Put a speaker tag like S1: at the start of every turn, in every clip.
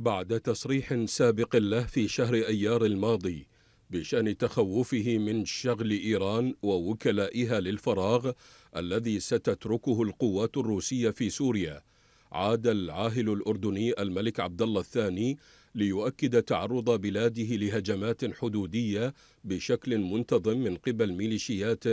S1: بعد تصريح سابق له في شهر أيار الماضي بشأن تخوفه من شغل إيران ووكلائها للفراغ الذي ستتركه القوات الروسية في سوريا عاد العاهل الأردني الملك عبد الله الثاني ليؤكد تعرض بلاده لهجمات حدودية بشكل منتظم من قبل ميليشيات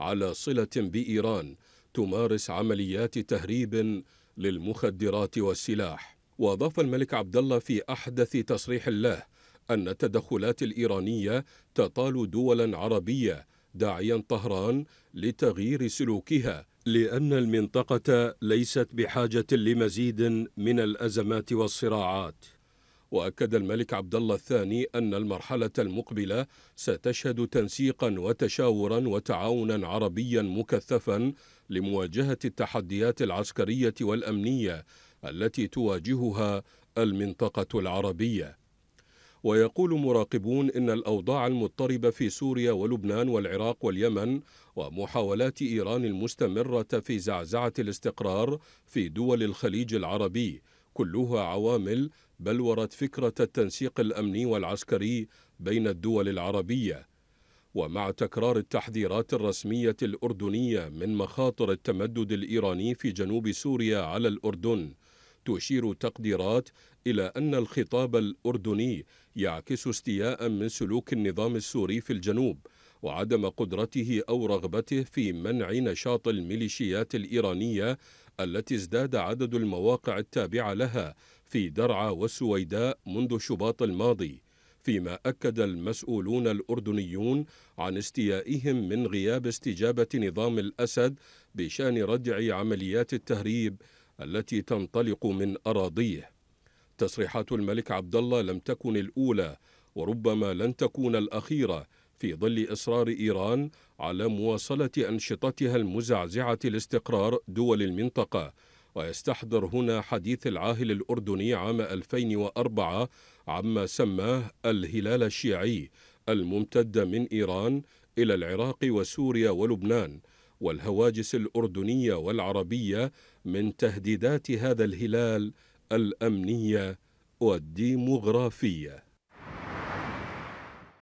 S1: على صلة بإيران تمارس عمليات تهريب للمخدرات والسلاح واضاف الملك عبد الله في احدث تصريح له ان التدخلات الايرانيه تطال دولا عربيه داعيا طهران لتغيير سلوكها لان المنطقه ليست بحاجه لمزيد من الازمات والصراعات واكد الملك عبد الله الثاني ان المرحله المقبله ستشهد تنسيقا وتشاورا وتعاونا عربيا مكثفا لمواجهه التحديات العسكريه والامنيه التي تواجهها المنطقة العربية ويقول مراقبون إن الأوضاع المضطربة في سوريا ولبنان والعراق واليمن ومحاولات إيران المستمرة في زعزعة الاستقرار في دول الخليج العربي كلها عوامل بلورت فكرة التنسيق الأمني والعسكري بين الدول العربية ومع تكرار التحذيرات الرسمية الأردنية من مخاطر التمدد الإيراني في جنوب سوريا على الأردن تشير تقديرات إلى أن الخطاب الأردني يعكس استياء من سلوك النظام السوري في الجنوب وعدم قدرته أو رغبته في منع نشاط الميليشيات الإيرانية التي ازداد عدد المواقع التابعة لها في درعا والسويداء منذ شباط الماضي فيما أكد المسؤولون الأردنيون عن استيائهم من غياب استجابة نظام الأسد بشأن ردع عمليات التهريب التي تنطلق من أراضيه تصريحات الملك عبد الله لم تكن الأولى وربما لن تكون الأخيرة في ظل إصرار إيران على مواصلة أنشطتها المزعزعة لاستقرار دول المنطقة ويستحضر هنا حديث العاهل الأردني عام 2004 عما سماه الهلال الشيعي الممتد من إيران إلى العراق وسوريا ولبنان والهواجس الأردنية والعربية من تهديدات هذا الهلال الأمنية والديموغرافية